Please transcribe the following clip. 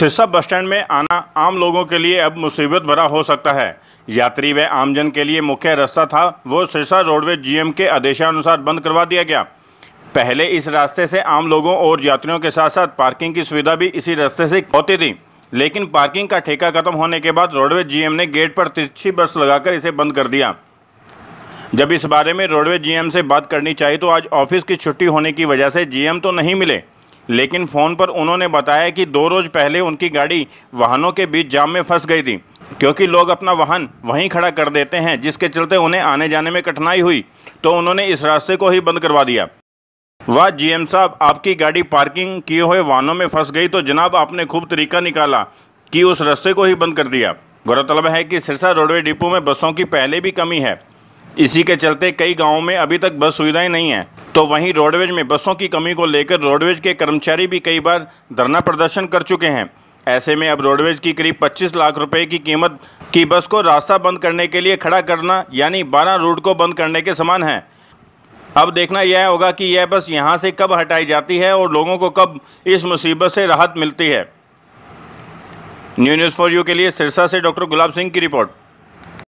तो Sirsa bus stand में आना आम लोगों के लिए अब मुसीबत भरा हो सकता है यात्री व आमजन के लिए मुख्य रास्ता था वो सिरसा रोडवेज जीएम के आदेशानुसार बंद करवा दिया गया पहले इस रास्ते से आम लोगों और यात्रियों के साथ साथ पार्किंग की सुविधा भी इसी रास्ते से होती थी लेकिन पार्किंग का ठेका खत्म होने के बाद रोडवेज जीएम ने गेट पर तिरछी बस लगाकर इसे बंद कर दिया जब इस बारे में रोडवेज जीएम से बात करनी चाहिए तो आज ऑफिस की छुट्टी होने की वजह से जीएम तो नहीं मिले लेकिन फ़ोन पर उन्होंने बताया कि दो रोज़ पहले उनकी गाड़ी वाहनों के बीच जाम में फंस गई थी क्योंकि लोग अपना वाहन वहीं खड़ा कर देते हैं जिसके चलते उन्हें आने जाने में कठिनाई हुई तो उन्होंने इस रास्ते को ही बंद करवा दिया वाह जी साहब आपकी गाड़ी पार्किंग किए हुए वाहनों में फंस गई तो जनाब आपने खूब तरीका निकाला कि उस रास्ते को ही बंद कर दिया गौरतलब है कि सिरसा रोडवे डिपो में बसों की पहले भी कमी है इसी के चलते कई गाँवों में अभी तक बस सुविधाएं नहीं हैं तो वहीं रोडवेज में बसों की कमी को लेकर रोडवेज के कर्मचारी भी कई बार धरना प्रदर्शन कर चुके हैं ऐसे में अब रोडवेज की करीब 25 लाख रुपए की कीमत की बस को रास्ता बंद करने के लिए खड़ा करना यानी 12 रूट को बंद करने के समान है अब देखना यह होगा कि यह बस यहां से कब हटाई जाती है और लोगों को कब इस मुसीबत से राहत मिलती है न्यू न्यूज़ फॉर यू के लिए सिरसा से डॉक्टर गुलाब सिंह की रिपोर्ट